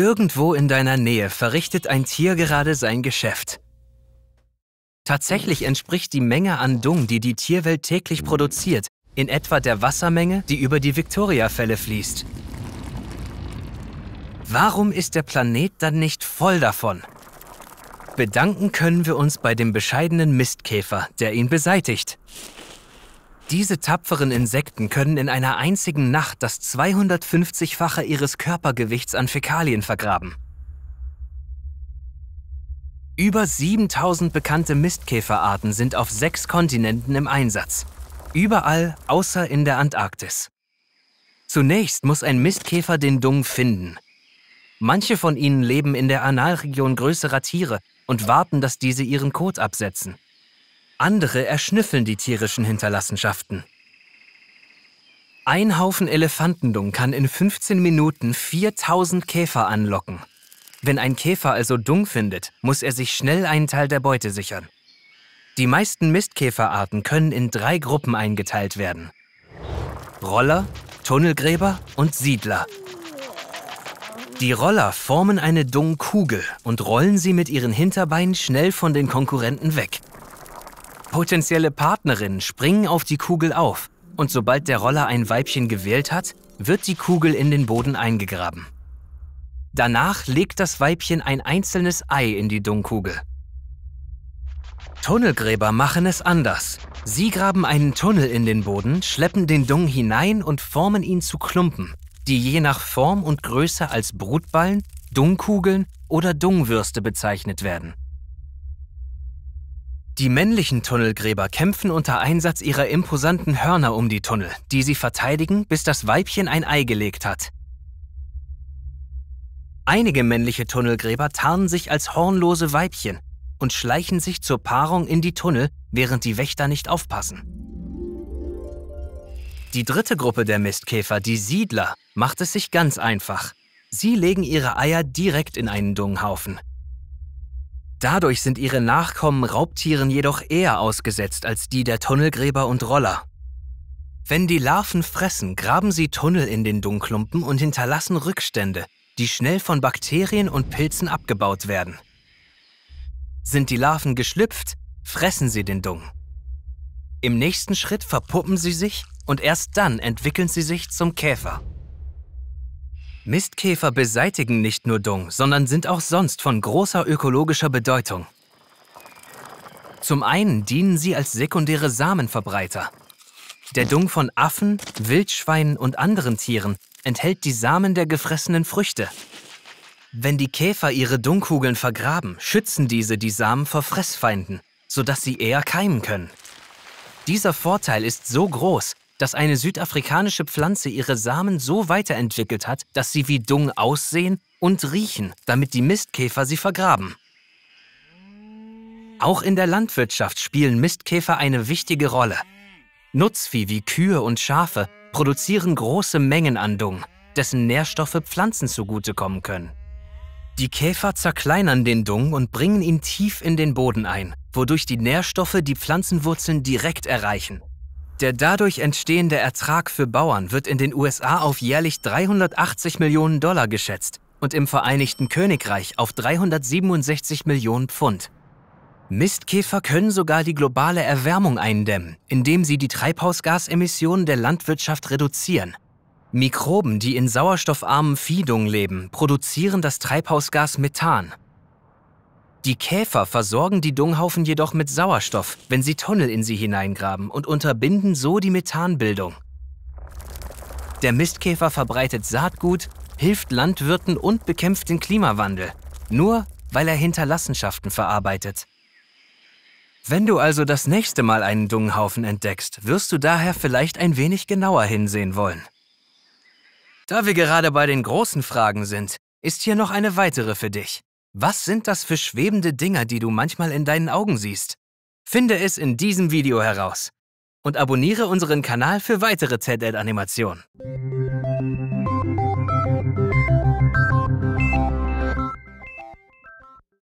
Irgendwo in deiner Nähe verrichtet ein Tier gerade sein Geschäft. Tatsächlich entspricht die Menge an Dung, die die Tierwelt täglich produziert, in etwa der Wassermenge, die über die Victoriafälle fließt. Warum ist der Planet dann nicht voll davon? Bedanken können wir uns bei dem bescheidenen Mistkäfer, der ihn beseitigt. Diese tapferen Insekten können in einer einzigen Nacht das 250-fache ihres Körpergewichts an Fäkalien vergraben. Über 7000 bekannte Mistkäferarten sind auf sechs Kontinenten im Einsatz. Überall außer in der Antarktis. Zunächst muss ein Mistkäfer den Dung finden. Manche von ihnen leben in der Analregion größerer Tiere und warten, dass diese ihren Kot absetzen. Andere erschnüffeln die tierischen Hinterlassenschaften. Ein Haufen Elefantendung kann in 15 Minuten 4000 Käfer anlocken. Wenn ein Käfer also Dung findet, muss er sich schnell einen Teil der Beute sichern. Die meisten Mistkäferarten können in drei Gruppen eingeteilt werden. Roller, Tunnelgräber und Siedler. Die Roller formen eine Dungkugel und rollen sie mit ihren Hinterbeinen schnell von den Konkurrenten weg. Potenzielle Partnerinnen springen auf die Kugel auf und sobald der Roller ein Weibchen gewählt hat, wird die Kugel in den Boden eingegraben. Danach legt das Weibchen ein einzelnes Ei in die Dungkugel. Tunnelgräber machen es anders. Sie graben einen Tunnel in den Boden, schleppen den Dung hinein und formen ihn zu Klumpen, die je nach Form und Größe als Brutballen, Dungkugeln oder Dungwürste bezeichnet werden. Die männlichen Tunnelgräber kämpfen unter Einsatz ihrer imposanten Hörner um die Tunnel, die sie verteidigen, bis das Weibchen ein Ei gelegt hat. Einige männliche Tunnelgräber tarnen sich als hornlose Weibchen und schleichen sich zur Paarung in die Tunnel, während die Wächter nicht aufpassen. Die dritte Gruppe der Mistkäfer, die Siedler, macht es sich ganz einfach. Sie legen ihre Eier direkt in einen Dunghaufen. Dadurch sind ihre Nachkommen Raubtieren jedoch eher ausgesetzt als die der Tunnelgräber und Roller. Wenn die Larven fressen, graben sie Tunnel in den Dungklumpen und hinterlassen Rückstände, die schnell von Bakterien und Pilzen abgebaut werden. Sind die Larven geschlüpft, fressen sie den Dung. Im nächsten Schritt verpuppen sie sich und erst dann entwickeln sie sich zum Käfer. Mistkäfer beseitigen nicht nur Dung, sondern sind auch sonst von großer ökologischer Bedeutung. Zum einen dienen sie als sekundäre Samenverbreiter. Der Dung von Affen, Wildschweinen und anderen Tieren enthält die Samen der gefressenen Früchte. Wenn die Käfer ihre Dungkugeln vergraben, schützen diese die Samen vor Fressfeinden, sodass sie eher keimen können. Dieser Vorteil ist so groß, dass eine südafrikanische Pflanze ihre Samen so weiterentwickelt hat, dass sie wie Dung aussehen und riechen, damit die Mistkäfer sie vergraben. Auch in der Landwirtschaft spielen Mistkäfer eine wichtige Rolle. Nutzvieh wie Kühe und Schafe produzieren große Mengen an Dung, dessen Nährstoffe Pflanzen zugutekommen können. Die Käfer zerkleinern den Dung und bringen ihn tief in den Boden ein, wodurch die Nährstoffe die Pflanzenwurzeln direkt erreichen. Der dadurch entstehende Ertrag für Bauern wird in den USA auf jährlich 380 Millionen Dollar geschätzt und im Vereinigten Königreich auf 367 Millionen Pfund. Mistkäfer können sogar die globale Erwärmung eindämmen, indem sie die Treibhausgasemissionen der Landwirtschaft reduzieren. Mikroben, die in sauerstoffarmen Viedungen leben, produzieren das Treibhausgas Methan, die Käfer versorgen die Dunghaufen jedoch mit Sauerstoff, wenn sie Tunnel in sie hineingraben und unterbinden so die Methanbildung. Der Mistkäfer verbreitet Saatgut, hilft Landwirten und bekämpft den Klimawandel, nur weil er Hinterlassenschaften verarbeitet. Wenn du also das nächste Mal einen Dunghaufen entdeckst, wirst du daher vielleicht ein wenig genauer hinsehen wollen. Da wir gerade bei den großen Fragen sind, ist hier noch eine weitere für dich. Was sind das für schwebende Dinger, die du manchmal in deinen Augen siehst? Finde es in diesem Video heraus und abonniere unseren Kanal für weitere ZL-Animationen.